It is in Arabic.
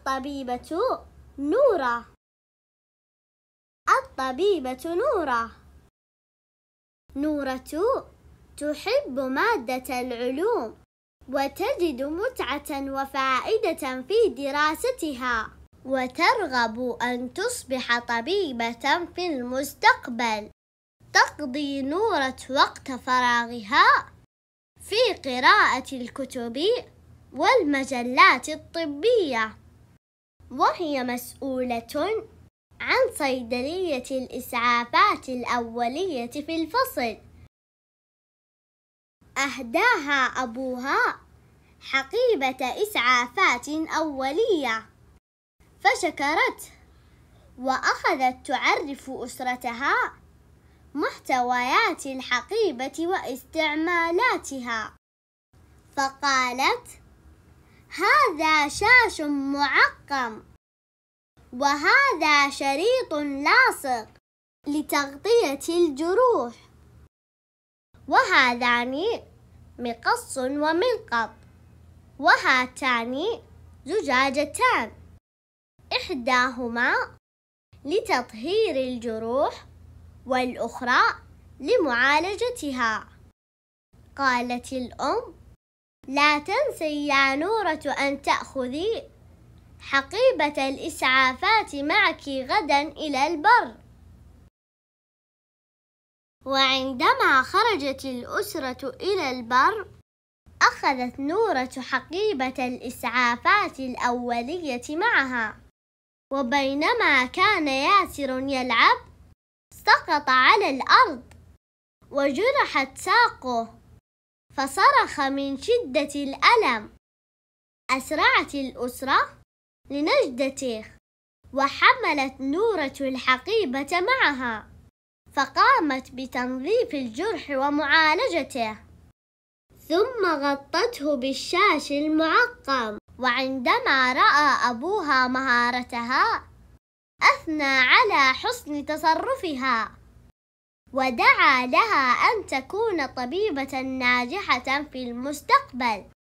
الطبيبة نورة الطبيبة نورة نورة تحب مادة العلوم وتجد متعة وفائدة في دراستها وترغب أن تصبح طبيبة في المستقبل تقضي نورة وقت فراغها في قراءة الكتب والمجلات الطبية وهي مسؤولة عن صيدلية الإسعافات الأولية في الفصل أهداها أبوها حقيبة إسعافات أولية فشكرته وأخذت تعرف أسرتها محتويات الحقيبة واستعمالاتها فقالت هذا شاش معقم وهذا شريط لاصق لتغطية الجروح وهذان مقص وملقط وهاتان زجاجتان إحداهما لتطهير الجروح والأخرى لمعالجتها قالت الأم لا تنسي يا نورة أن تأخذي حقيبة الإسعافات معك غدا إلى البر وعندما خرجت الأسرة إلى البر أخذت نورة حقيبة الإسعافات الأولية معها وبينما كان ياسر يلعب سقط على الأرض وجرحت ساقه فصرخ من شدة الألم أسرعت الأسرة لنجدته وحملت نورة الحقيبة معها فقامت بتنظيف الجرح ومعالجته ثم غطته بالشاش المعقم وعندما رأى أبوها مهارتها أثنى على حسن تصرفها ودعا لها أن تكون طبيبة ناجحة في المستقبل